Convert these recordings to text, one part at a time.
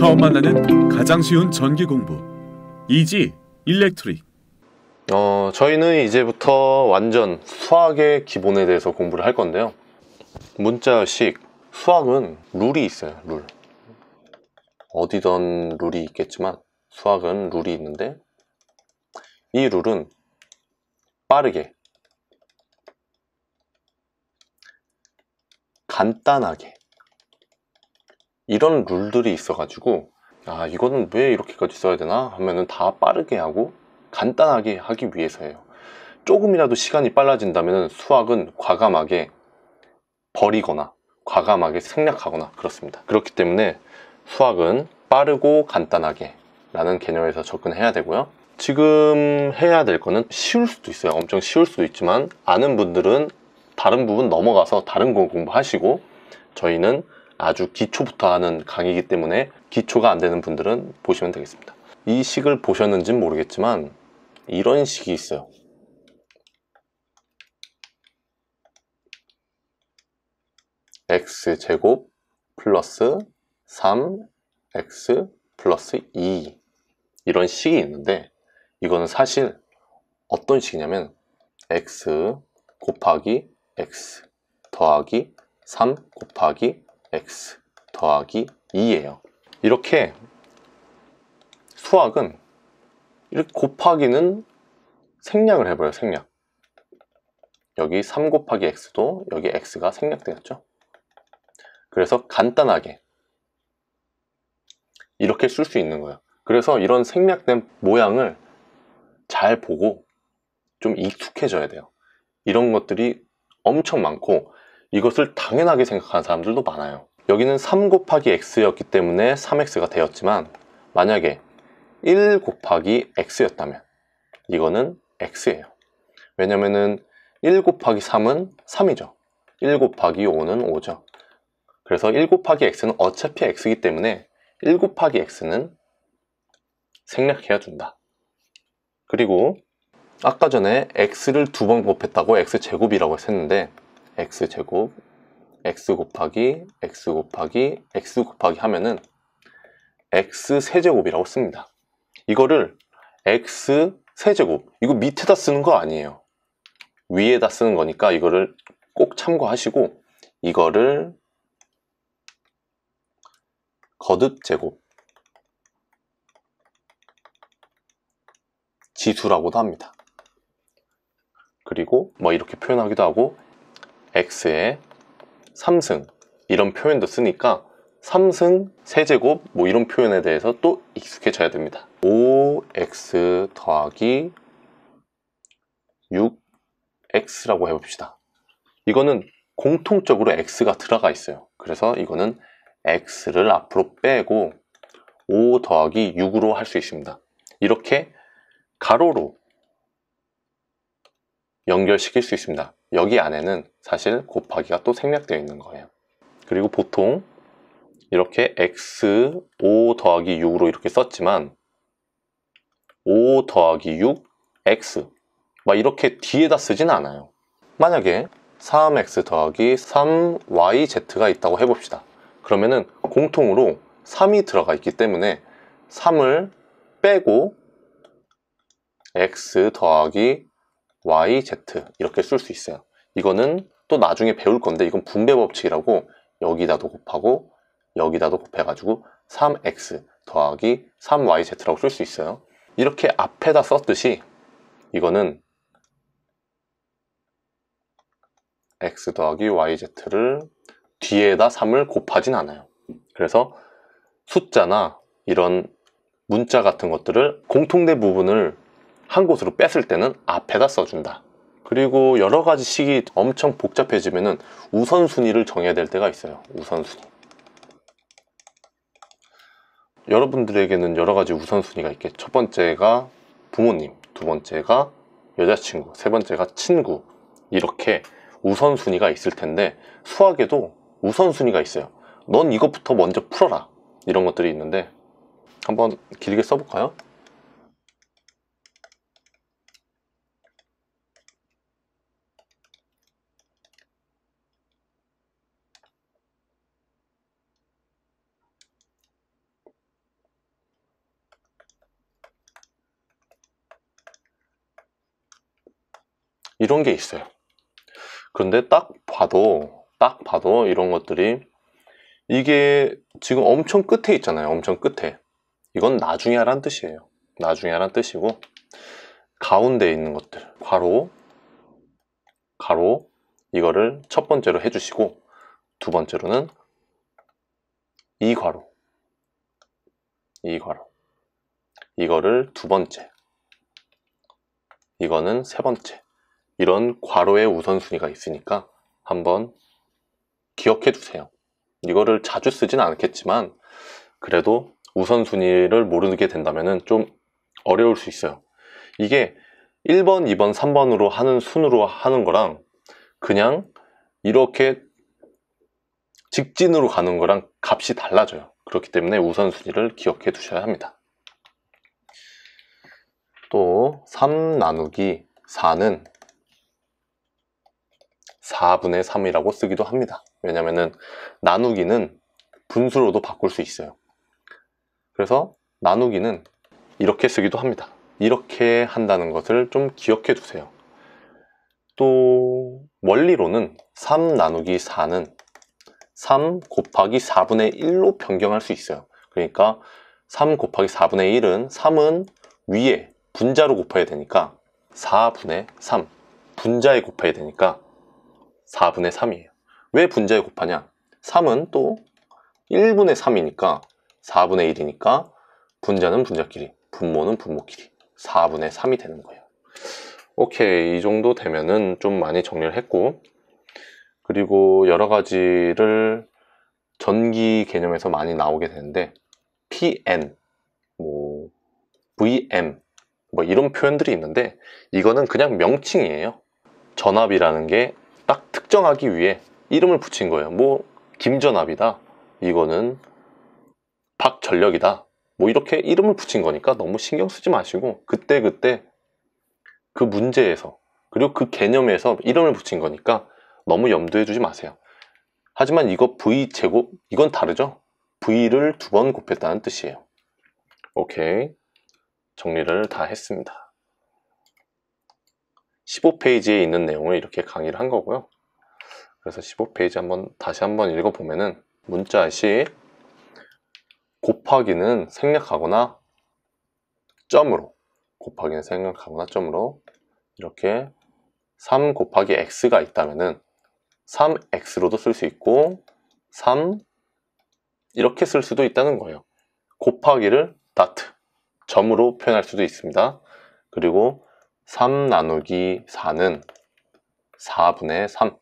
처음 만나는 가장 쉬운 전기 공부 이지 일렉트릭 어, 저희는 이제부터 완전 수학의 기본에 대해서 공부를 할 건데요 문자식 수학은 룰이 있어요 룰어디던 룰이 있겠지만 수학은 룰이 있는데 이 룰은 빠르게 간단하게 이런 룰들이 있어가지고 아 이거는 왜 이렇게까지 써야 되나 하면은 다 빠르게 하고 간단하게 하기 위해서예요 조금이라도 시간이 빨라진다면 수학은 과감하게 버리거나 과감하게 생략하거나 그렇습니다 그렇기 때문에 수학은 빠르고 간단하게 라는 개념에서 접근해야 되고요 지금 해야 될 거는 쉬울 수도 있어요 엄청 쉬울 수도 있지만 아는 분들은 다른 부분 넘어가서 다른 거 공부하시고 저희는 아주 기초부터 하는 강의이기 때문에 기초가 안 되는 분들은 보시면 되겠습니다. 이 식을 보셨는지는 모르겠지만 이런 식이 있어요. x제곱 플러스 3x 플러스 2 이런 식이 있는데 이거는 사실 어떤 식이냐면 x 곱하기 x 더하기 3 곱하기 x 더하기 2예요. 이렇게 수학은 이렇게 곱하기는 생략을 해봐요 생략. 여기 3 곱하기 x도 여기 x가 생략되었죠. 그래서 간단하게 이렇게 쓸 수 있는 거예요. 그래서 이런 생략된 모양을 잘 보고 좀 익숙해져야 돼요. 이런 것들이 엄청 많고 이것을 당연하게 생각하는 사람들도 많아요. 여기는 3 곱하기 x였기 때문에 3x가 되었지만 만약에 1 곱하기 x였다면 이거는 x예요. 왜냐면은 1 곱하기 3은 3이죠. 1 곱하기 5는 5죠. 그래서 1 곱하기 x는 어차피 x이기 때문에 1 곱하기 x는 생략해야 준다. 그리고 아까 전에 x를 두 번 곱했다고 x제곱이라고 했었는데 x제곱 x 곱하기 x 곱하기 x 곱하기 하면은 x 세제곱이라고 씁니다. 이거를 x 세제곱 이거 밑에다 쓰는 거 아니에요. 위에다 쓰는 거니까 이거를 꼭 참고하시고 이거를 거듭 제곱 지수라고도 합니다. 그리고 뭐 이렇게 표현하기도 하고 x의 3승 이런 표현도 쓰니까 3승 세제곱 뭐 이런 표현에 대해서 또 익숙해져야 됩니다 5x 더하기 6x라고 해봅시다 이거는 공통적으로 x가 들어가 있어요 그래서 이거는 x를 앞으로 빼고 5 더하기 6으로 할 수 있습니다 이렇게 가로로 연결시킬 수 있습니다 여기 안에는 사실 곱하기가 또 생략되어 있는 거예요. 그리고 보통 이렇게 x 5 더하기 6으로 이렇게 썼지만 5 더하기 6 x 막 이렇게 뒤에다 쓰진 않아요. 만약에 3x 더하기 3yz가 있다고 해봅시다. 그러면은 공통으로 3이 들어가 있기 때문에 3을 빼고 x 더하기 y, z 이렇게 쓸 수 있어요. 이거는 또 나중에 배울 건데 이건 분배 법칙이라고 여기다도 곱하고 여기다도 곱해가지고 3x 더하기 3yz라고 쓸 수 있어요. 이렇게 앞에다 썼듯이 이거는 x 더하기 yz를 뒤에다 3을 곱하진 않아요. 그래서 숫자나 이런 문자 같은 것들을 공통된 부분을 한 곳으로 뺐을 때는 앞에다 써준다. 그리고 여러 가지 식이 엄청 복잡해지면 우선순위를 정해야 될 때가 있어요. 우선순위. 여러분들에게는 여러 가지 우선순위가 있겠죠. 첫 번째가 부모님, 두 번째가 여자친구, 세 번째가 친구. 이렇게 우선순위가 있을 텐데 수학에도 우선순위가 있어요. 넌 이것부터 먼저 풀어라. 이런 것들이 있는데 한번 길게 써볼까요? 이런 게 있어요. 그런데 딱 봐도 딱 봐도 이런 것들이 이게 지금 엄청 끝에 있잖아요. 엄청 끝에. 이건 나중에 하란 뜻이에요. 나중에 하란 뜻이고 가운데 있는 것들 괄호 가로 이거를 첫 번째로 해주시고 두 번째로는 이 괄호 이 괄호 이거를 두 번째 이거는 세 번째 이런 괄호의 우선순위가 있으니까 한번 기억해 두세요. 이거를 자주 쓰진 않겠지만 그래도 우선순위를 모르게 된다면 좀 어려울 수 있어요. 이게 1번, 2번, 3번으로 하는 순으로 하는 거랑 그냥 이렇게 직진으로 가는 거랑 값이 달라져요. 그렇기 때문에 우선순위를 기억해 두셔야 합니다. 또 3 나누기 4는 4분의 3이라고 쓰기도 합니다. 왜냐면은 나누기는 분수로도 바꿀 수 있어요. 그래서 나누기는 이렇게 쓰기도 합니다. 이렇게 한다는 것을 좀 기억해 두세요. 또 원리로는 3 나누기 4는 3 곱하기 4분의 1로 변경할 수 있어요. 그러니까 3 곱하기 4분의 1은 3은 위에 분자로 곱해야 되니까 4분의 3 분자에 곱해야 되니까 4분의 3이에요. 왜 분자에 곱하냐? 3은 또 1분의 3이니까 4분의 1이니까 분자는 분자끼리, 분모는 분모끼리 4분의 3이 되는 거예요. 오케이, 이 정도 되면은 좀 많이 정리를 했고 그리고 여러 가지를 전기 개념에서 많이 나오게 되는데 PN, 뭐 VM 뭐 이런 표현들이 있는데 이거는 그냥 명칭이에요. 전압이라는 게딱 특정하기 위해 이름을 붙인 거예요. 뭐 김전압이다. 이거는 박전력이다. 뭐 이렇게 이름을 붙인 거니까 너무 신경 쓰지 마시고 그때그때 그 문제에서 그리고 그 개념에서 이름을 붙인 거니까 너무 염두해 주지 마세요. 하지만 이거 V 제곱 이건 다르죠? V를 두 번 곱했다는 뜻이에요. 오케이. 정리를 다 했습니다. 15페이지에 있는 내용을 이렇게 강의를 한 거고요. 그래서 15페이지 한번 다시 한번 읽어보면은 문자 시 곱하기는 생략하거나 점으로 곱하기는 생략하거나 점으로 이렇게 3 곱하기 x가 있다면은 3x로도 쓸 수 있고 3 이렇게 쓸 수도 있다는 거예요. 곱하기를 다트 점으로 표현할 수도 있습니다. 그리고 3 나누기 4는 4분의 3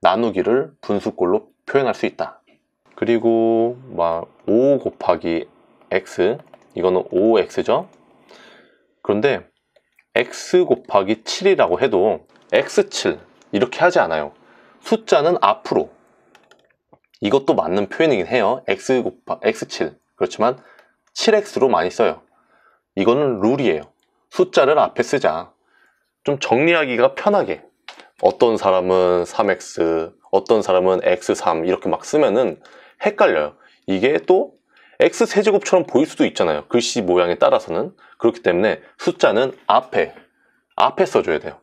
나누기를 분수꼴로 표현할 수 있다 그리고 막5 곱하기 x 이거는 5x죠 그런데 x 곱하기 7이라고 해도 x7 이렇게 하지 않아요 숫자는 앞으로 이것도 맞는 표현이긴 해요 x 곱하 x7 그렇지만 7x로 많이 써요 이거는 룰이에요 숫자를 앞에 쓰자. 좀 정리하기가 편하게. 어떤 사람은 3x, 어떤 사람은 x3 이렇게 막 쓰면은 헷갈려요. 이게 또 x 세제곱처럼 보일 수도 있잖아요. 글씨 모양에 따라서는. 그렇기 때문에 숫자는 앞에, 앞에 써줘야 돼요.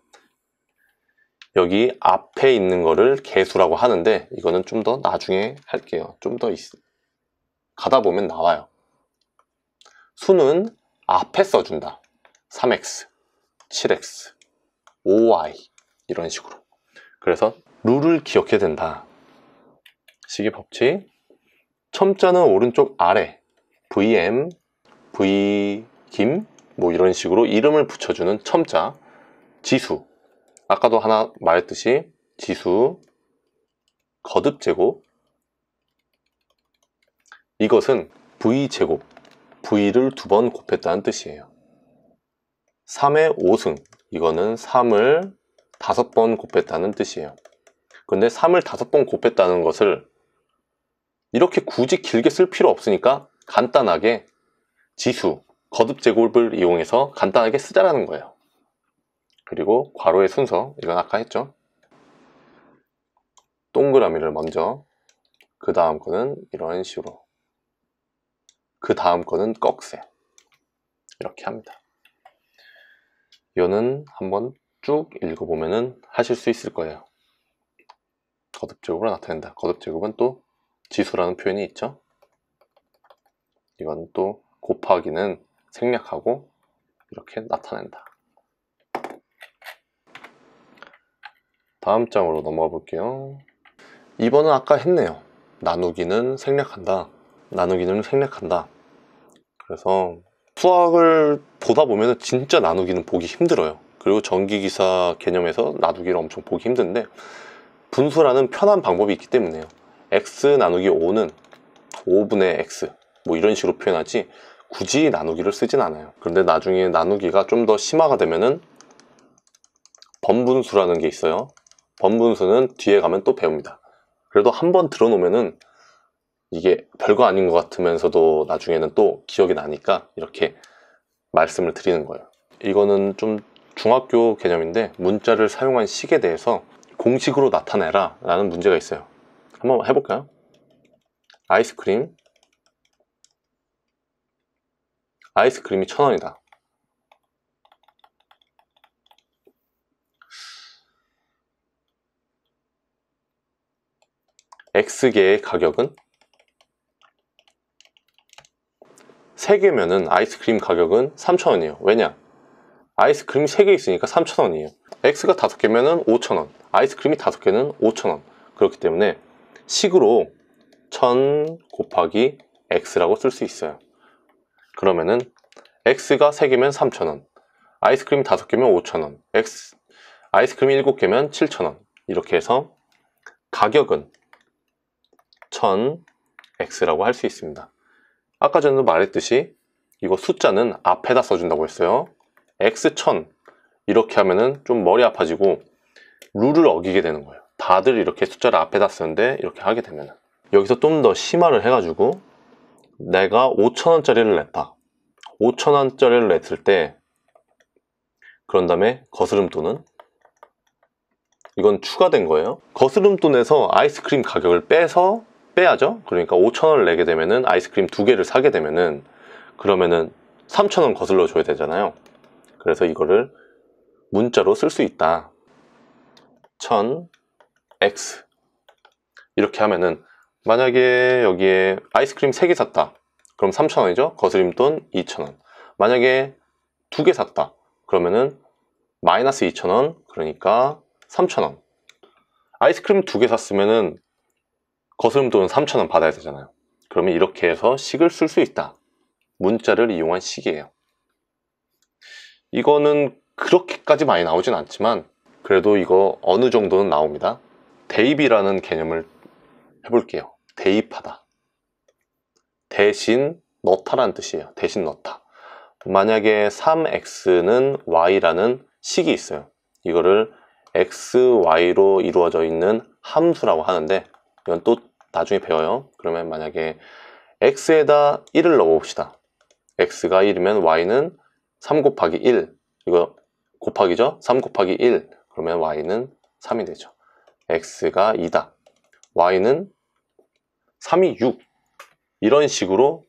여기 앞에 있는 거를 개수라고 하는데 이거는 좀 더 나중에 할게요. 좀 더 가다 보면 나와요. 수는 앞에 써준다. 3x, 7x, 5y 이런 식으로 그래서 룰을 기억해야 된다 식의 법칙 첨자는 오른쪽 아래 vm, v김 뭐 이런 식으로 이름을 붙여주는 첨자 지수 아까도 하나 말했듯이 지수 거듭제곱 이것은 v제곱 v를 두 번 곱했다는 뜻이에요 3의 5승 이거는 3을 5번 곱했다는 뜻이에요 근데 3을 5번 곱했다는 것을 이렇게 굳이 길게 쓸 필요 없으니까 간단하게 지수, 거듭 제곱을 이용해서 간단하게 쓰자라는 거예요 그리고 괄호의 순서 이건 아까 했죠 동그라미를 먼저 그 다음 거는 이런 식으로 그 다음 거는 꺽쇠 이렇게 합니다 요는 한번 쭉 읽어보면은 하실 수 있을 거예요. 거듭 제곱으로 나타낸다. 거듭 제곱은 또 지수라는 표현이 있죠. 이건 또 곱하기는 생략하고 이렇게 나타낸다. 다음 장으로 넘어가 볼게요. 이번은 아까 했네요. 나누기는 생략한다. 나누기는 생략한다. 그래서 수학을 보다 보면 진짜 나누기는 보기 힘들어요 그리고 전기기사 개념에서 나누기를 엄청 보기 힘든데 분수라는 편한 방법이 있기 때문에요 x 나누기 5는 5분의 x 뭐 이런 식으로 표현하지 굳이 나누기를 쓰진 않아요 그런데 나중에 나누기가 좀 더 심화가 되면은 번분수라는 게 있어요 번분수는 뒤에 가면 또 배웁니다 그래도 한번 들어놓으면은 이게 별거 아닌 것 같으면서도 나중에는 또 기억이 나니까 이렇게 말씀을 드리는 거예요. 이거는 좀 중학교 개념인데 문자를 사용한 식에 대해서 공식으로 나타내라 라는 문제가 있어요. 한번 해볼까요? 아이스크림 아이스크림이 천원이다. x 계의 가격은 3개면은 아이스크림 가격은 3,000원이에요. 왜냐? 아이스크림이 3개 있으니까 3,000원이에요. X가 5개면은 5,000원. 아이스크림이 5개는 5,000원. 그렇기 때문에 식으로 1000 곱하기 X라고 쓸 수 있어요. 그러면은 X가 3개면 3,000원. 아이스크림이 5개면 5,000원. X, 아이스크림이 7개면 7,000원. 이렇게 해서 가격은 1000X라고 할 수 있습니다. 아까 전에도 말했듯이 이거 숫자는 앞에다 써준다고 했어요. X1000 이렇게 하면은 좀 머리 아파지고 룰을 어기게 되는 거예요. 다들 이렇게 숫자를 앞에다 쓰는데 이렇게 하게 되면은 여기서 좀 더 심화를 해가지고 내가 5천원짜리를 냈다. 5천원짜리를 냈을 때 그런 다음에 거스름돈은 이건 추가된 거예요. 거스름돈에서 아이스크림 가격을 빼서 빼야죠. 그러니까 5천원을 내게 되면은 아이스크림 두 개를 사게 되면은 그러면은 3천원 거슬러 줘야 되잖아요. 그래서 이거를 문자로 쓸 수 있다. 1000x 이렇게 하면은 만약에 여기에 아이스크림 3개 샀다. 그럼 3천원이죠. 거스림돈 2천원 만약에 두 개 샀다. 그러면은 마이너스 2천원 그러니까 3천원 아이스크림 두 개 샀으면은 거스름 돈은 3천원 받아야 되잖아요. 그러면 이렇게 해서 식을 쓸 수 있다. 문자를 이용한 식이에요. 이거는 그렇게까지 많이 나오진 않지만 그래도 이거 어느 정도는 나옵니다. 대입이라는 개념을 해볼게요. 대입하다. 대신 넣다라는 뜻이에요. 대신 넣다. 만약에 3x는 y라는 식이 있어요. 이거를 x, y로 이루어져 있는 함수라고 하는데 이건 또 나중에 배워요. 그러면 만약에 x에다 1을 넣어봅시다. x가 1이면 y는 3 곱하기 1 이거 곱하기죠? 3 곱하기 1 그러면 y는 3이 되죠. x가 2다. y는 3이 6 이런 식으로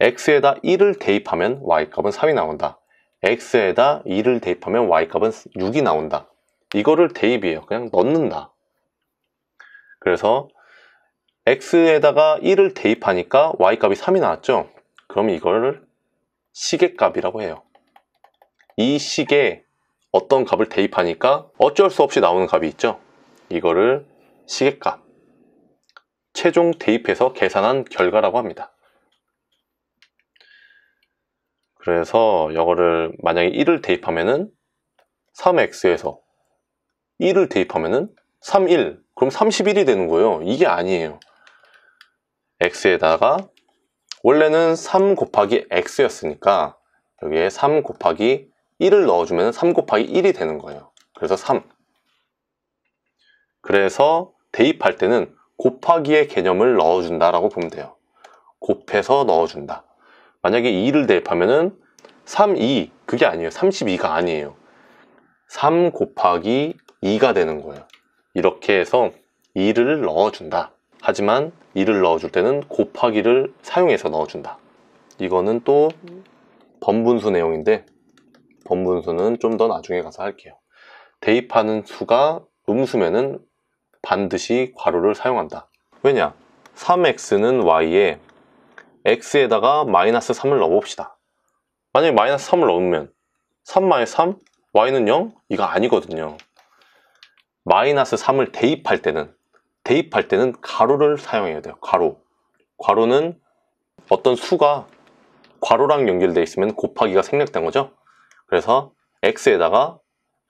x에다 1을 대입하면 y값은 3이 나온다. x에다 2를 대입하면 y값은 6이 나온다. 이거를 대입이에요. 그냥 넣는다. 그래서 x에다가 1을 대입하니까 y값이 3이 나왔죠? 그럼 이거를 시계값이라고 해요. 이 시계에 어떤 값을 대입하니까 어쩔 수 없이 나오는 값이 있죠? 이거를 시계값, 최종 대입해서 계산한 결과라고 합니다. 그래서 이거를 만약에 1을 대입하면은 3x에서 1을 대입하면은 31, 그럼 31이 되는 거예요. 이게 아니에요. x에다가 원래는 3 곱하기 x였으니까 여기에 3 곱하기 1을 넣어주면 3 곱하기 1이 되는 거예요. 그래서 3. 그래서 대입할 때는 곱하기의 개념을 넣어준다라고 보면 돼요. 곱해서 넣어준다. 만약에 2를 대입하면은 3, 2 그게 아니에요. 32가 아니에요. 3 곱하기 2가 되는 거예요. 이렇게 해서 2를 넣어준다. 하지만 2를 넣어줄 때는 곱하기를 사용해서 넣어준다. 이거는 또 번분수 내용인데 번분수는 좀 더 나중에 가서 할게요. 대입하는 수가 음수면은 반드시 괄호를 사용한다. 왜냐? 3x는 y에 x에다가 마이너스 3을 넣어봅시다. 만약에 마이너스 3을 넣으면 3마이 3, y는 0? 이거 아니거든요. 마이너스 3을 대입할 때는 대입할 때는 가로를 사용해야 돼요. 가로. 가로는 어떤 수가 괄호랑 연결되어 있으면 곱하기가 생략된 거죠. 그래서 x에다가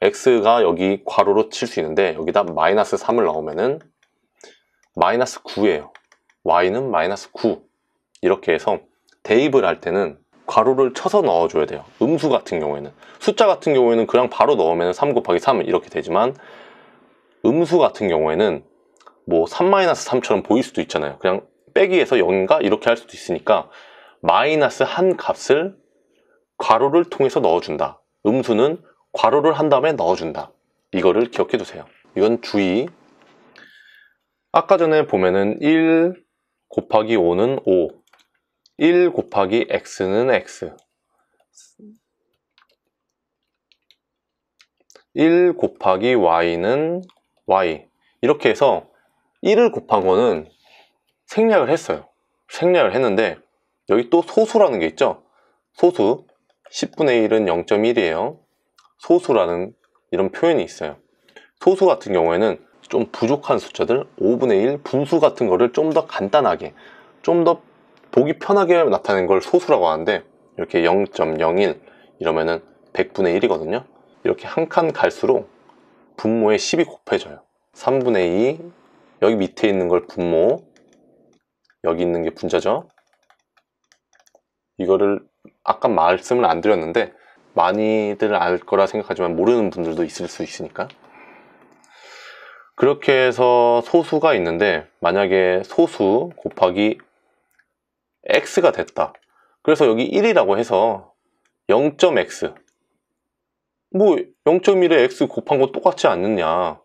x가 여기 괄호로 칠 수 있는데 여기다 마이너스 3을 넣으면은 마이너스 9예요. y는 마이너스 9 이렇게 해서 대입을 할 때는 괄호를 쳐서 넣어줘야 돼요. 음수 같은 경우에는 숫자 같은 경우에는 그냥 바로 넣으면 3 곱하기 3 이렇게 되지만 음수 같은 경우에는 뭐 3-3처럼 보일 수도 있잖아요. 그냥 빼기에서 0인가 이렇게 할 수도 있으니까 마이너스 한 값을 괄호를 통해서 넣어준다. 음수는 괄호를 한 다음에 넣어준다. 이거를 기억해 두세요. 이건 주의. 아까 전에 보면은 1 곱하기 5는 5, 1 곱하기 x는 x, 1 곱하기 y는 y 이렇게 해서 1을 곱한 거는 생략을 했어요. 생략을 했는데 여기 또 소수라는 게 있죠. 소수 10분의 1은 0.1이에요. 소수라는 이런 표현이 있어요. 소수 같은 경우에는 좀 부족한 숫자들 5분의 1 분수 같은 거를 좀 더 간단하게 좀 더 보기 편하게 나타낸 걸 소수라고 하는데 이렇게 0.01 이러면은 100분의 1이거든요. 이렇게 한 칸 갈수록 분모에 10이 곱해져요. 3분의 2, 여기 밑에 있는 걸 분모 여기 있는 게 분자죠 이거를 아까 말씀을 안 드렸는데 많이들 알 거라 생각하지만 모르는 분들도 있을 수 있으니까 그렇게 해서 소수가 있는데 만약에 소수 곱하기 x가 됐다 그래서 여기 1이라고 해서 0.x 뭐 0.1에 x 곱한 거 똑같지 않느냐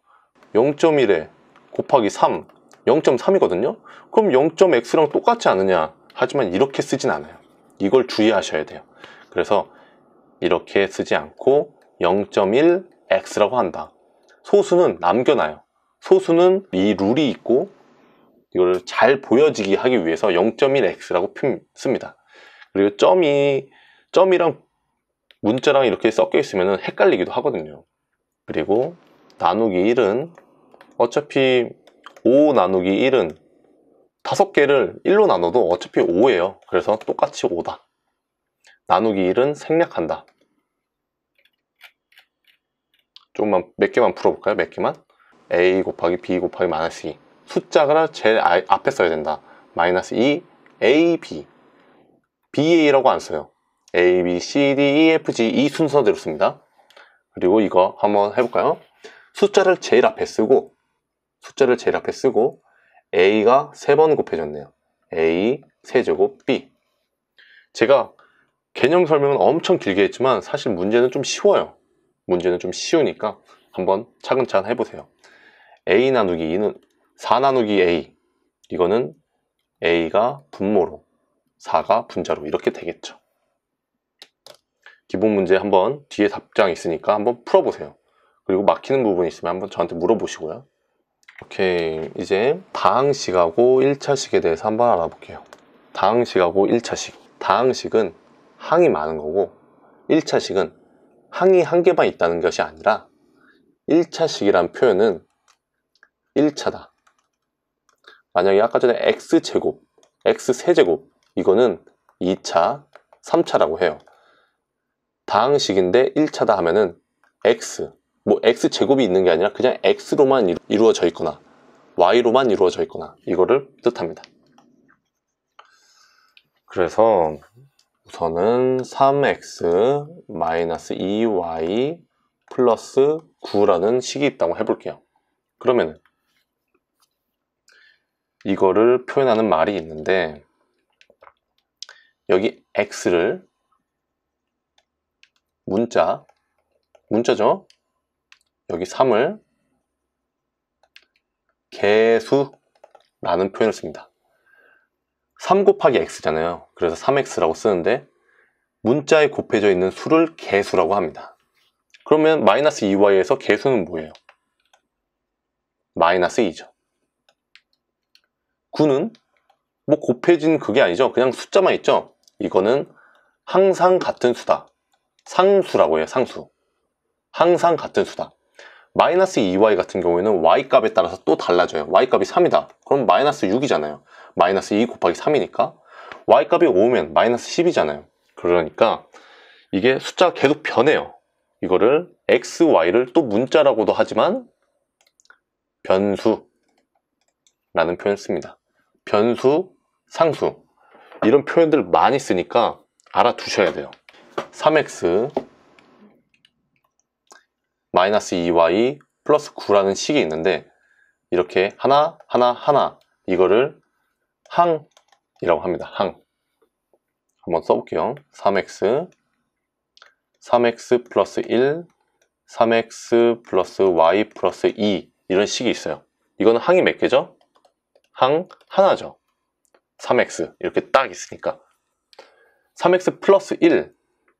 0.1에 곱하기 3 0.3이거든요 그럼 0.x랑 똑같지 않느냐 하지만 이렇게 쓰진 않아요 이걸 주의하셔야 돼요 그래서 이렇게 쓰지 않고 0.1x라고 한다 소수는 남겨놔요 소수는 이 룰이 있고 이걸 잘 보여지게 하기 위해서 0.1x라고 씁니다 그리고 점이 점이랑 문자랑 이렇게 섞여 있으면 헷갈리기도 하거든요 그리고 나누기 1은 어차피 5 나누기 1은 5개를 1로 나눠도 어차피 5예요. 그래서 똑같이 5다. 나누기 1은 생략한다. 조금만 몇 개만 풀어볼까요? 몇 개만? a 곱하기 b 곱하기 마이너스 2 e. 숫자가 제일 앞에 써야 된다. 마이너스 2 e, a, b ba라고 안 써요. a, b, c, d, e, f, g 이 순서대로 씁니다. 그리고 이거 한번 해볼까요? 숫자를 제일 앞에 쓰고 숫자를 제작해 쓰고 a가 세 번 곱해졌네요. a 세제곱 b 제가 개념 설명은 엄청 길게 했지만 사실 문제는 좀 쉬워요. 문제는 좀 쉬우니까 한번 차근차근 해보세요. a 나누기 2는 4 나누기 a 이거는 a가 분모로 4가 분자로 이렇게 되겠죠. 기본 문제 한번 뒤에 답장 있으니까 한번 풀어보세요. 그리고 막히는 부분이 있으면 한번 저한테 물어보시고요. 오케이 이제 다항식하고 1차식에 대해서 한번 알아볼게요 다항식하고 1차식 다항식은 항이 많은 거고 1차식은 항이 한 개만 있다는 것이 아니라 1차식이란 표현은 1차다 만약에 아까 전에 x제곱, x세제곱 이거는 2차, 3차라고 해요 다항식인데 1차다 하면은 x, 뭐 x 제곱이 있는 게 아니라 그냥 x로만 이루어져 있거나 y로만 이루어져 있거나 이거를 뜻합니다. 그래서 우선은 3x 2y 플러스 9라는 식이 있다고 해볼게요. 그러면 이거를 표현하는 말이 있는데 여기 x를 문자 문자죠? 여기 3을 개수라는 표현을 씁니다. 3 곱하기 x잖아요. 그래서 3x라고 쓰는데 문자에 곱해져 있는 수를 개수라고 합니다. 그러면 마이너스 2y에서 개수는 뭐예요? 마이너스 2죠. 9는 뭐 곱해진 그게 아니죠. 그냥 숫자만 있죠. 이거는 항상 같은 수다. 상수라고 해요. 상수. 항상 같은 수다. 마이너스 2y 같은 경우에는 y값에 따라서 또 달라져요. y값이 3이다. 그럼 마이너스 6이잖아요. 마이너스 2 곱하기 3이니까 y값이 5면 마이너스 10이잖아요. 그러니까 이게 숫자가 계속 변해요. 이거를 x, y를 또 문자라고도 하지만 변수라는 표현 을 씁니다. 변수, 상수 이런 표현들 많이 쓰니까 알아두셔야 돼요. 3x 마이너스 2y 플러스 9라는 식이 있는데 이렇게 하나 하나 하나 이거를 항이라고 합니다. 항 한번 써볼게요. 3x 3x 플러스 1 3x 플러스 y 플러스 2 이런 식이 있어요. 이거는 항이 몇 개죠? 항 하나죠. 3x 이렇게 딱 있으니까 3x 플러스 1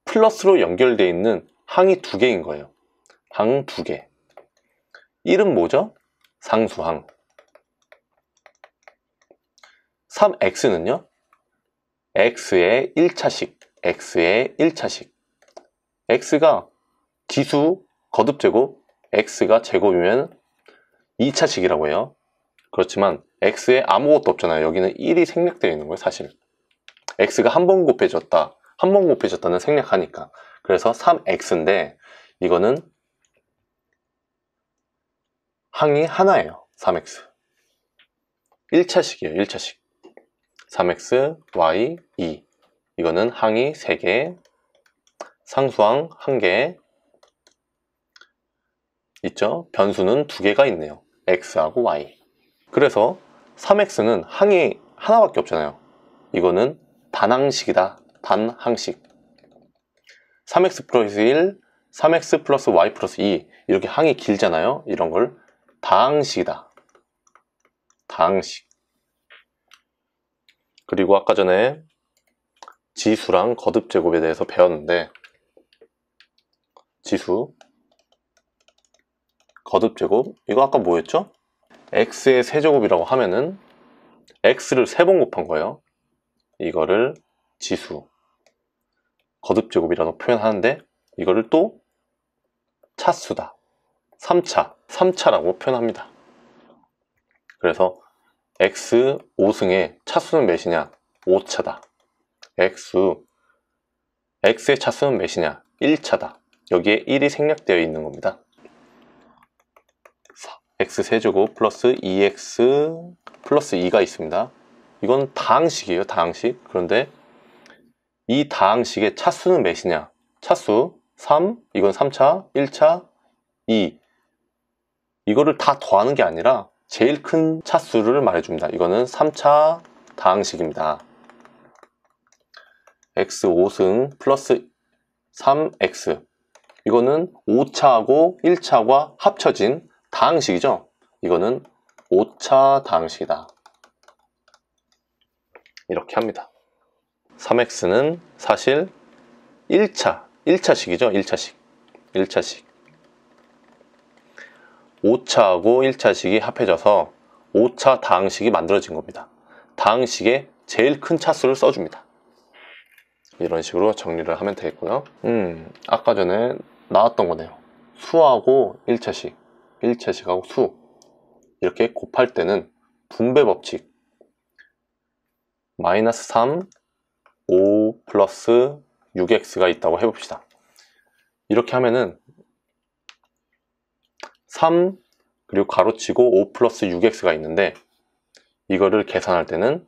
플러스로 연결되어 있는 항이 두 개인 거예요. 항두 개. 1은 뭐죠? 상수항. 3x는요? x의 1차식, x의 1차식. x가 지수 거듭제곱, x가 제곱이면 2차식이라고 해요. 그렇지만 x에 아무것도 없잖아요. 여기는 1이 생략되어 있는 거예요, 사실. x가 한 번 곱해졌다. 한 번 곱해졌다는 생략하니까. 그래서 3x인데 이거는 항이 하나예요 3x 1차식이에요 1차식 3x y 2 이거는 항이 3개 상수항 1개 있죠 변수는 2개가 있네요 x하고 y 그래서 3x는 항이 하나밖에 없잖아요 이거는 단항식이다단항식 3x 플러스 1 3x 플러스 y 플러스 2 이렇게 항이 길잖아요 이런 걸 다식이다다식 그리고 아까 전에 지수랑 거듭 제곱에 대해서 배웠는데 지수 거듭 제곱 이거 아까 뭐였죠? x의 세제곱이라고 하면은 x를 세 번 곱한 거예요. 이거를 지수 거듭 제곱이라고 표현하는데 이거를 또 차수다. 3차, 3차라고 표현합니다. 그래서 x 5승의 차수는 몇이냐? 5차다. x x의 차수는 몇이냐? 1차다. 여기에 1이 생략되어 있는 겁니다. x 세제곱 플러스 2x 플러스 2가 있습니다. 이건 다항식이에요. 다항식. 그런데 이 다항식의 차수는 몇이냐? 차수 3, 이건 3차, 1차, 2, 이거를 다 더하는 게 아니라 제일 큰 차수를 말해줍니다. 이거는 3차 다항식입니다. x5승 플러스 3x 이거는 5차하고 1차가 합쳐진 다항식이죠. 이거는 5차 다항식이다. 이렇게 합니다. 3x는 사실 1차, 1차식이죠. 1차식. 1차식. 5차하고 1차식이 합해져서 5차 당식이 만들어진 겁니다. 당식에 제일 큰 차수를 써줍니다. 이런 식으로 정리를 하면 되겠고요. 음, 아까 전에 나왔던 거네요. 수하고 1차식, 1차식하고 수 이렇게 곱할 때는 분배 법칙 마이너스 3, 5 플러스 6x가 있다고 해봅시다. 이렇게 하면은 3 그리고 가로치고 5 플러스 6x가 있는데 이거를 계산할 때는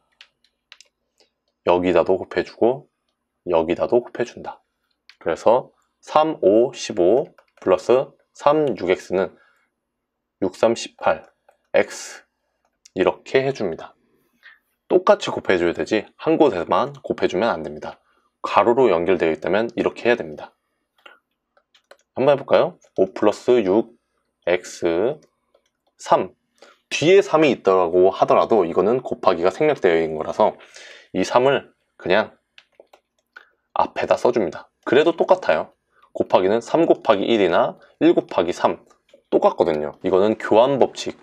여기다도 곱해주고 여기다도 곱해준다. 그래서 3, 5, 15 플러스 3, 6x는 6, 3, 18, x 이렇게 해줍니다. 똑같이 곱해줘야 되지 한 곳에만 곱해주면 안 됩니다. 가로로 연결되어 있다면 이렇게 해야 됩니다. 한번 해볼까요? 5 플러스 6 x 3 뒤에 3이 있다고 하더라도 이거는 곱하기가 생략되어 있는 거라서 이 3을 그냥 앞에다 써줍니다. 그래도 똑같아요. 곱하기는 3 곱하기 1이나 1 곱하기 3 똑같거든요. 이거는 교환 법칙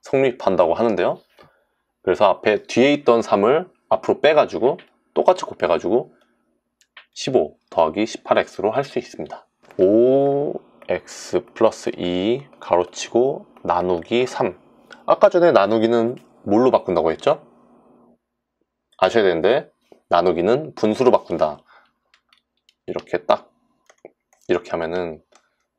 성립한다고 하는데요. 그래서 앞에 뒤에 있던 3을 앞으로 빼가지고 똑같이 곱해가지고 15 더하기 18x로 할 수 있습니다. 5x 플러스 2 가로치고 나누기 3 아까 전에 나누기는 뭘로 바꾼다고 했죠? 아셔야 되는데 나누기는 분수로 바꾼다 이렇게 딱 이렇게 하면은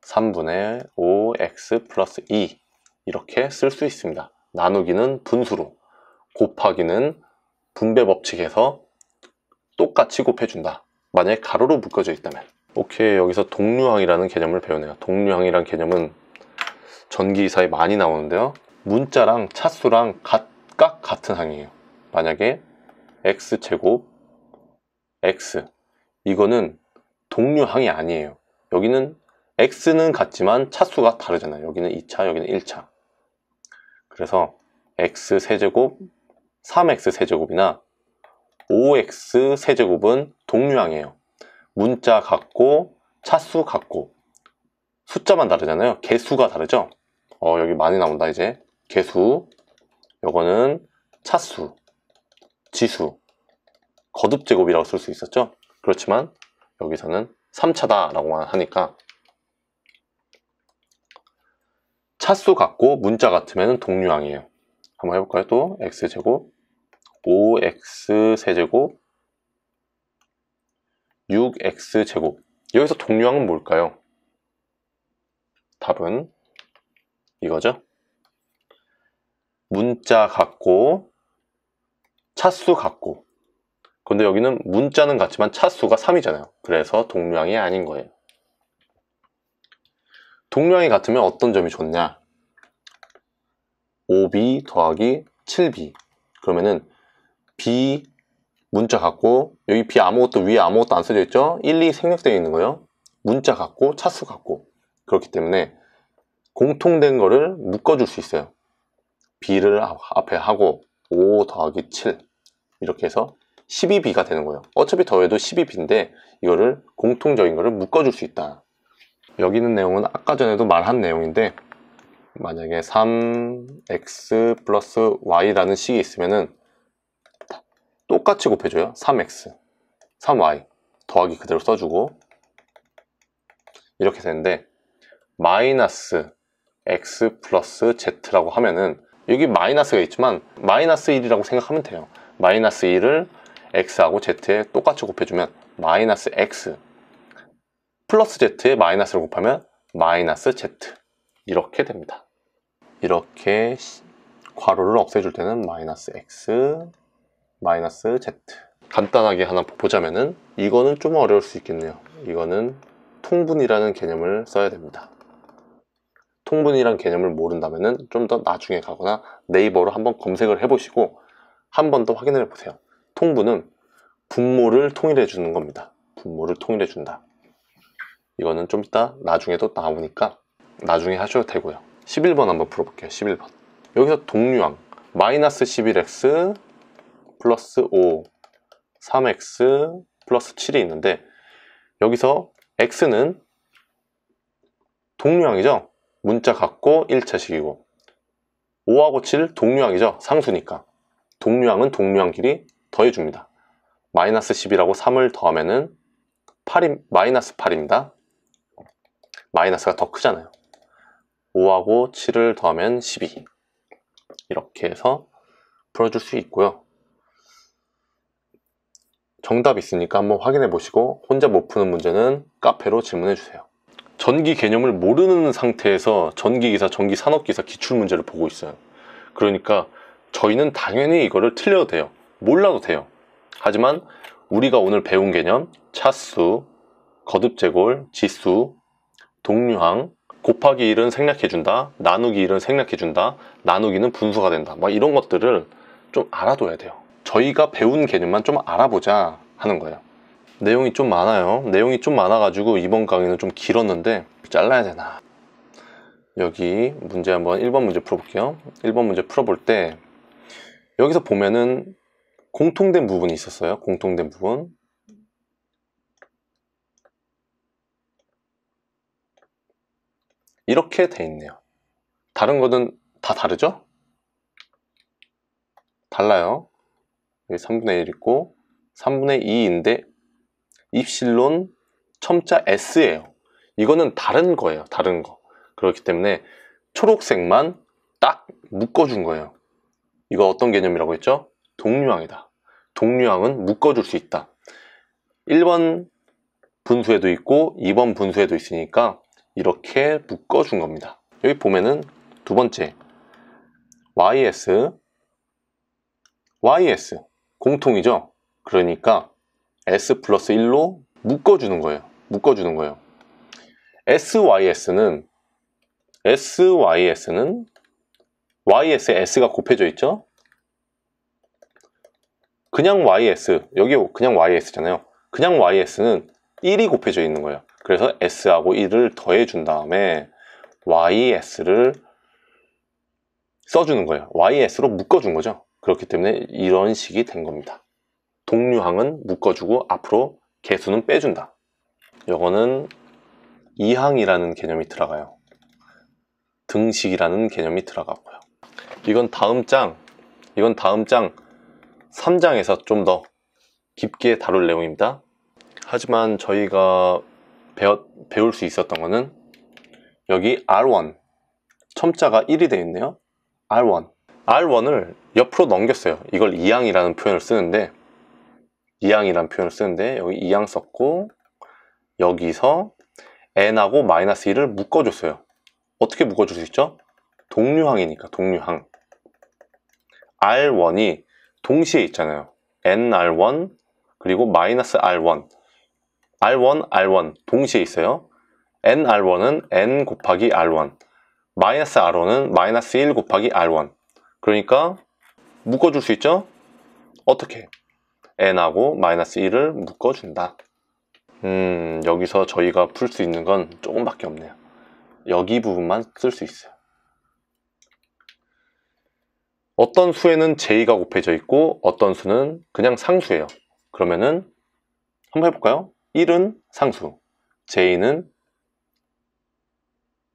3분의 5x 플러스 2 이렇게 쓸 수 있습니다 나누기는 분수로 곱하기는 분배 법칙에서 똑같이 곱해준다 만약에 가로로 묶여져 있다면 오케이 여기서 동류항이라는 개념을 배우네요 동류항이란 개념은 전기기사에 많이 나오는데요 문자랑 차수랑 각각 같은 항이에요 만약에 x제곱 x 이거는 동류항이 아니에요 여기는 x는 같지만 차수가 다르잖아요 여기는 2차 여기는 1차 그래서 x 세제곱 3x 세제곱이나 5x 세제곱은 동류항이에요 문자 같고 차수 같고 숫자만 다르잖아요 개수가 다르죠 어 여기 많이 나온다 이제 개수 요거는 차수 지수 거듭 제곱이라고 쓸 수 있었죠 그렇지만 여기서는 3차다 라고 만 하니까 차수 같고 문자 같으면 동류항이에요 한번 해볼까요 또 x제곱 5x 세제곱 6x제곱 여기서 동류항은 뭘까요? 답은 이거죠 문자 같고 차수 같고 근데 여기는 문자는 같지만 차수가 3이잖아요 그래서 동류항이 아닌 거예요 동류항이 같으면 어떤 점이 좋냐 5b 더하기 7b 그러면은 b 문자 같고 여기 비 아무것도 위에 아무것도 안 써져 있죠 1, 2 생략되어 있는 거예요 문자 같고 차수 같고 그렇기 때문에 공통된 거를 묶어줄 수 있어요 B를 앞에 하고 5 더하기 7 이렇게 해서 12B가 되는 거예요 어차피 더해도 12B인데 이거를 공통적인 거를 묶어줄 수 있다 여기 있는 내용은 아까 전에도 말한 내용인데 만약에 3x 플러스 y라는 식이 있으면은 똑같이 곱해줘요 3x 3y 더하기 그대로 써주고 이렇게 되는데 마이너스 x 플러스 z라고 하면은 여기 마이너스가 있지만 마이너스 1이라고 생각하면 돼요 마이너스 1을 x하고 z에 똑같이 곱해주면 마이너스 x 플러스 z에 마이너스를 곱하면 마이너스 z 이렇게 됩니다 이렇게 괄호를 없애줄 때는 마이너스 x 마이너스 Z 간단하게 하나 보자면은 이거는 좀 어려울 수 있겠네요 이거는 통분이라는 개념을 써야 됩니다 통분이란 개념을 모른다면 좀더 나중에 가거나 네이버로 한번 검색을 해보시고 한번 더 확인을 해보세요 통분은 분모를 통일해 주는 겁니다 분모를 통일해 준다 이거는 좀 이따 나중에 도 나오니까 나중에 하셔도 되고요 11번 한번 풀어볼게요 11번 여기서 동류항 마이너스 11x 플러스 5, 3x 플러스 7이 있는데 여기서 x는 동류항이죠. 문자 같고 1차식이고 5하고 7 동류항이죠. 상수니까 동류항은 동류항끼리 더해줍니다. 마이너스 10이라고 3을 더하면 8이, 마이너스 8입니다. 마이너스가 더 크잖아요. 5하고 7을 더하면 12 이렇게 해서 풀어줄 수 있고요. 정답 있으니까 한번 확인해 보시고 혼자 못 푸는 문제는 카페로 질문해 주세요. 전기 개념을 모르는 상태에서 전기기사, 전기산업기사 기출문제를 보고 있어요. 그러니까 저희는 당연히 이거를 틀려도 돼요. 몰라도 돼요. 하지만 우리가 오늘 배운 개념 차수, 거듭제골, 지수, 동류항, 곱하기 1은 생략해준다, 나누기 1은 생략해준다, 나누기는 분수가 된다 막 이런 것들을 좀 알아둬야 돼요. 저희가 배운 개념만 좀 알아보자 하는 거예요 내용이 좀 많아요 내용이 좀 많아 가지고 이번 강의는 좀 길었는데 잘라야 되나 여기 문제 한번 1번 문제 풀어볼게요 1번 문제 풀어볼 때 여기서 보면은 공통된 부분이 있었어요 공통된 부분 이렇게 돼 있네요 다른 거는 다 다르죠? 달라요 여기 3분의 1 있고 3분의 2인데 입실론 첨자 S예요. 이거는 다른 거예요. 다른 거. 그렇기 때문에 초록색만 딱 묶어준 거예요. 이거 어떤 개념이라고 했죠? 동류항이다. 동류항은 묶어줄 수 있다. 1번 분수에도 있고 2번 분수에도 있으니까 이렇게 묶어준 겁니다. 여기 보면은 두 번째 YS YS 공통이죠? 그러니까 S 플러스 1로 묶어주는 거예요. 묶어주는 거예요. SYS는 SYS는 YS에 S가 곱해져 있죠? 그냥 YS, 여기 그냥 YS잖아요. 그냥 YS는 1이 곱해져 있는 거예요. 그래서 S하고 1을 더해준 다음에 YS를 써주는 거예요. YS로 묶어준 거죠. 그렇기 때문에 이런 식이 된 겁니다. 동류항은 묶어주고 앞으로 개수는 빼준다. 이거는 이항이라는 개념이 들어가요. 등식이라는 개념이 들어가고요. 이건 다음 장, 이건 다음 장 3장에서 좀 더 깊게 다룰 내용입니다. 하지만 저희가 배웠, 배울 수 있었던 거는 여기 R1, 첨자가 1이 되어 있네요. R1, R1을 옆으로 넘겼어요. 이걸 이항이라는 표현을 쓰는데 이항이라는 표현을 쓰는데 여기 이항 썼고 여기서 n하고 마이너스 1을 묶어줬어요. 어떻게 묶어줄 수 있죠? 동류항이니까 동류항 R1이 동시에 있잖아요. nr1 그리고 마이너스 r1 r1, r1 동시에 있어요. nr1은 n 곱하기 r1 마이너스 r1은 마이너스 1 곱하기 r1 그러니까 묶어줄 수 있죠? 어떻게? n하고 마이너스 1을 묶어준다. 음, 여기서 저희가 풀 수 있는 건 조금밖에 없네요. 여기 부분만 쓸 수 있어요. 어떤 수에는 j가 곱해져 있고 어떤 수는 그냥 상수예요. 그러면은 한번 해볼까요? 1은 상수, j는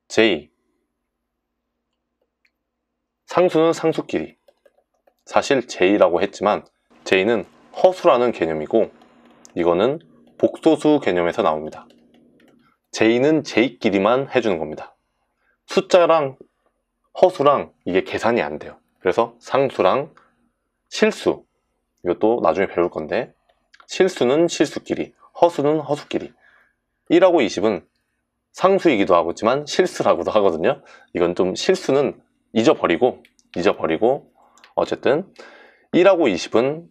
j, 상수는 상수끼리 사실 제이라고 했지만 제이는 허수라는 개념이고 이거는 복소수 개념에서 나옵니다 제이는 제이끼리만 해주는 겁니다 숫자랑 허수랑 이게 계산이 안 돼요 그래서 상수랑 실수 이것도 나중에 배울 건데 실수는 실수끼리 허수는 허수끼리 1하고 20은 상수이기도 하지만 고있 실수라고도 하거든요 이건 좀 실수는 잊어버리고 잊어버리고 어쨌든 1하고 20은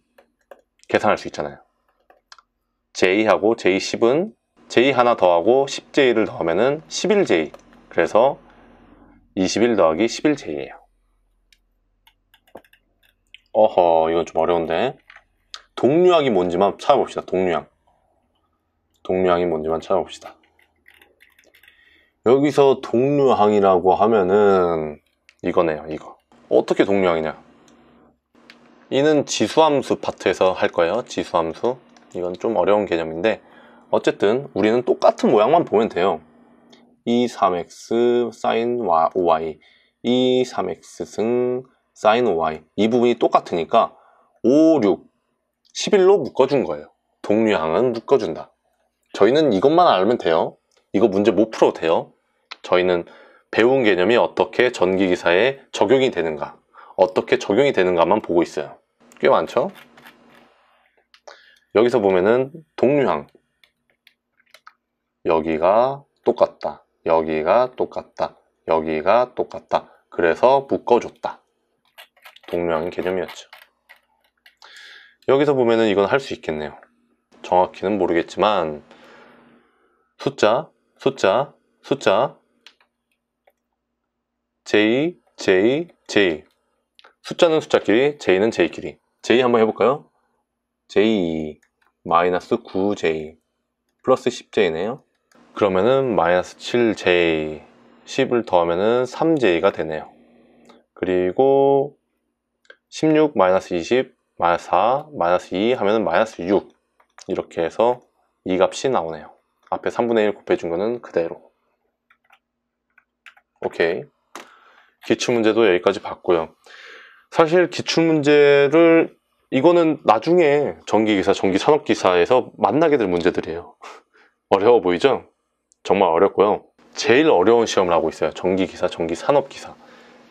계산할 수 있잖아요. J하고 J10은 J 하나 더하고 10J를 더하면은 11J. 그래서 21 더하기 11J예요. 어허, 이건 좀 어려운데. 동류항이 뭔지만 찾아봅시다. 동류항. 동류항이 뭔지만 찾아봅시다. 여기서 동류항이라고 하면은 이거네요 이거 어떻게 동류항이냐 이는 지수함수 파트에서 할 거예요 지수함수 이건 좀 어려운 개념인데 어쨌든 우리는 똑같은 모양만 보면 돼요 e 3x sin y e 3x 승 sin y 이 부분이 똑같으니까 5, 6, 11로 묶어준 거예요 동류항은 묶어준다 저희는 이것만 알면 돼요 이거 문제 못 풀어도 돼요 저희는 배운 개념이 어떻게 전기기사에 적용이 되는가 어떻게 적용이 되는가만 보고 있어요 꽤 많죠 여기서 보면은 동류항 여기가 똑같다 여기가 똑같다 여기가 똑같다 그래서 묶어줬다 동류항의 개념이었죠 여기서 보면은 이건 할 수 있겠네요 정확히는 모르겠지만 숫자 숫자 숫자 J, J, J. 숫자는 숫자끼리, J는 J끼리. J 한번 해볼까요? J, 마이너스 9J, 플러스 10J네요. 그러면은 마이너스 7J, 10을 더하면은 3J가 되네요. 그리고 16, 마이너스 20, 마이너스 4, 마이너스 2 하면은 마이너스 6. 이렇게 해서 이 값이 나오네요. 앞에 3분의 1 곱해준 거는 그대로. 오케이. 기출문제도 여기까지 봤고요. 사실 기출문제를 이거는 나중에 전기기사, 전기산업기사에서 만나게 될 문제들이에요. 어려워 보이죠? 정말 어렵고요. 제일 어려운 시험을 하고 있어요. 전기기사, 전기산업기사.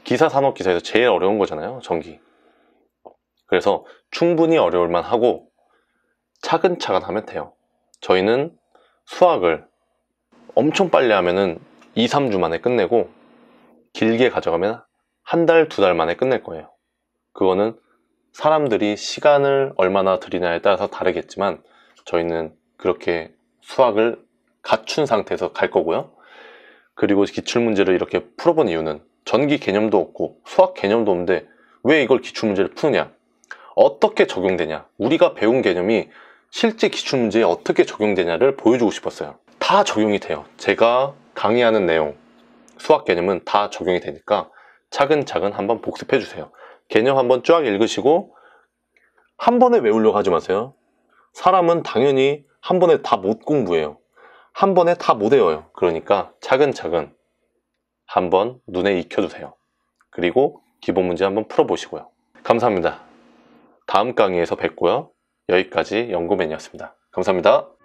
기사산업기사에서 제일 어려운 거잖아요. 전기. 그래서 충분히 어려울만 하고 차근차근 하면 돼요. 저희는 수학을 엄청 빨리 하면은 2, 3주 만에 끝내고 길게 가져가면 한 달, 두 달 만에 끝낼 거예요. 그거는 사람들이 시간을 얼마나 들이냐에 따라서 다르겠지만 저희는 그렇게 수학을 갖춘 상태에서 갈 거고요. 그리고 기출문제를 이렇게 풀어본 이유는 전기 개념도 없고 수학 개념도 없는데 왜 이걸 기출문제를 푸느냐? 어떻게 적용되냐? 우리가 배운 개념이 실제 기출문제에 어떻게 적용되냐를 보여주고 싶었어요. 다 적용이 돼요. 제가 강의하는 내용, 수학 개념은 다 적용이 되니까 차근차근 한번 복습해 주세요. 개념 한번 쫙 읽으시고 한 번에 외우려고 하지 마세요. 사람은 당연히 한 번에 다 못 공부해요. 한 번에 다 못 외워요. 그러니까 차근차근 한번 눈에 익혀두세요. 그리고 기본 문제 한번 풀어보시고요. 감사합니다. 다음 강의에서 뵙고요. 여기까지 연구맨이었습니다. 감사합니다.